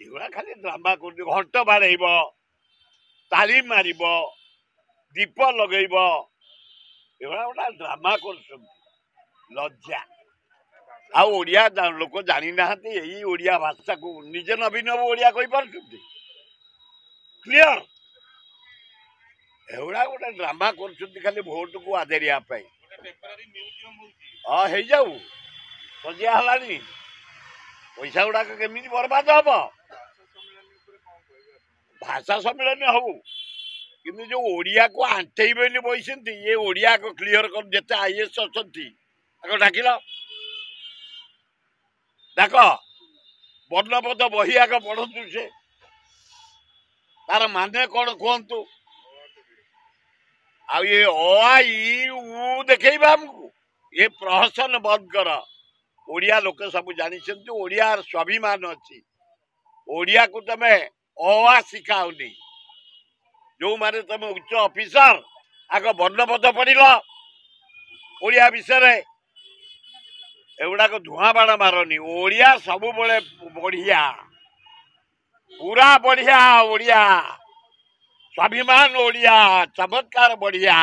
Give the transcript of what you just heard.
ଏଗୁଡ଼ା ଖାଲି ଡ୍ରାମା କରୁଛି ଘଣ୍ଟ ବାଡ଼େଇବ ତାଳି ମାରିବ ଦୀପ ଲଗେଇବ ଏଗୁଡ଼ା ଗୋଟେ ଡ୍ରାମା କରୁଛନ୍ତି ଲଜ୍ଜା ଆଉ ଓଡ଼ିଆ ଲୋକ ଜାଣିନାହାନ୍ତି ଏଇ ଓଡ଼ିଆ ଭାଷାକୁ ନିଜେ ନବୀନବ ଓଡ଼ିଆ କହିପାରୁଛନ୍ତି କ୍ଲିଅର ଏଗୁଡ଼ା ଗୋଟେ ଡ୍ରାମା କରୁଛନ୍ତି ଖାଲି ଭୋଟକୁ ଆଦେରିବା ପାଇଁ ହଁ ହେଇଯାଉ ସଜିଆ ହେଲାଣି ପଇସା ଗୁଡାକ କେମିତି ବର୍ବାଦ ହବ ଭାଷା ସମ୍ମିଳନୀ ହଉ କିନ୍ତୁ ଯୋଉ ଓଡ଼ିଆକୁ ଆଣ୍ଠେଇବେନି ବସିଛନ୍ତି ଇଏ ଓଡ଼ିଆକୁ କ୍ଲିଅର କରୁ ଯେତେ ଆଇ ଏସ୍ ଅଛନ୍ତି ତାକୁ ଡାକିଲ ଡାକ ବର୍ଣ୍ଣବୋଧ ବହି ଆଗ ପଢ଼ନ୍ତୁ ସେ ତାର ମାନେ କ'ଣ କୁହନ୍ତୁ ଆଉ ଏ ଅ ଆଇ ଉ ଦେଖେଇବା ଆମକୁ ଏ ପ୍ରହସନ ବନ୍ଦ କର ଓଡ଼ିଆ ଲୋକ ସବୁ ଜାଣିଛନ୍ତି ଓଡ଼ିଆ ସ୍ୱାଭିମାନ ଅଛି ଓଡ଼ିଆକୁ ତମେ ଅଆ ଶିଖାଉନି ଯେଉଁମାନେ ତମେ ଉଚ୍ଚ ଅଫିସର ଆଗ ବର୍ଣ୍ଣବଦ୍ଧ ପଡ଼ିଲ ଓଡ଼ିଆ ବିଷୟରେ ଏଗୁଡ଼ାକ ଧୂଆଁ ବାଣ ମାରନି ଓଡ଼ିଆ ସବୁବେଳେ ବଢ଼ିଆ ପୁରା ବଢ଼ିଆ ଓଡ଼ିଆ ସ୍ୱାଭିମାନ ଓଡ଼ିଆ ଚମତ୍କାର ବଢ଼ିଆ